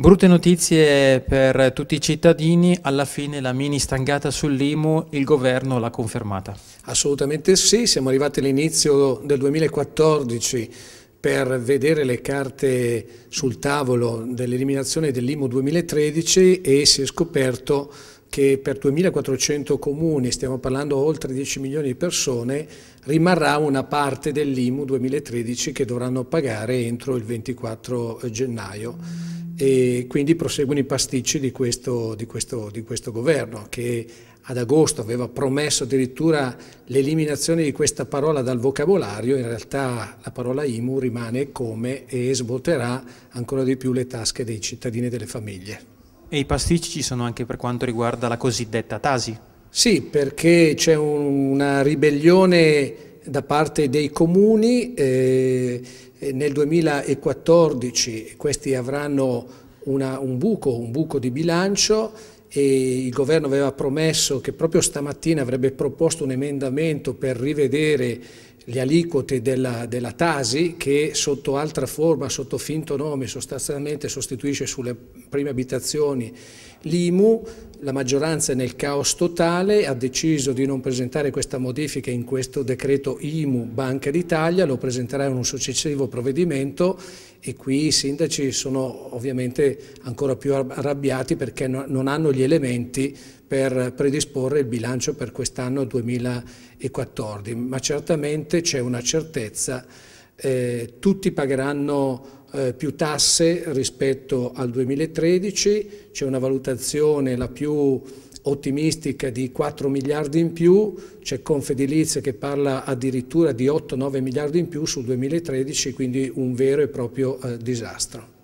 Brutte notizie per tutti i cittadini, alla fine la mini stangata sull'IMU il governo l'ha confermata. Assolutamente sì, siamo arrivati all'inizio del 2014 per vedere le carte sul tavolo dell'eliminazione dell'IMU 2013 e si è scoperto che per 2.400 comuni, stiamo parlando oltre 10 milioni di persone, rimarrà una parte dell'IMU 2013 che dovranno pagare entro il 24 gennaio e quindi proseguono i pasticci di questo, di, questo, di questo, governo che ad agosto aveva promesso addirittura l'eliminazione di questa parola dal vocabolario, in realtà la parola IMU rimane come e svuoterà ancora di più le tasche dei cittadini e delle famiglie. E i pasticci ci sono anche per quanto riguarda la cosiddetta Tasi? Sì, perché c'è una ribellione da parte dei comuni. Eh, nel 2014 questi avranno una, un, buco, un buco di bilancio e il governo aveva promesso che proprio stamattina avrebbe proposto un emendamento per rivedere le aliquote della, della, Tasi che sotto altra forma, sotto finto nome, sostanzialmente sostituisce sulle prime abitazioni l'IMU, la maggioranza è nel caos totale, ha deciso di non presentare questa modifica in questo decreto IMU Banca d'Italia, lo presenterà in un successivo provvedimento e qui i sindaci sono ovviamente ancora più arrabbiati perché non hanno gli elementi per predisporre il bilancio per quest'anno 2014, ma certamente niente, c'è una certezza, eh, tutti pagheranno eh, più tasse rispetto al 2013, c'è una valutazione la più ottimistica di 4 miliardi in più, c'è Confedilizia che parla addirittura di 8-9 miliardi in più sul 2013, quindi un vero e proprio eh, disastro.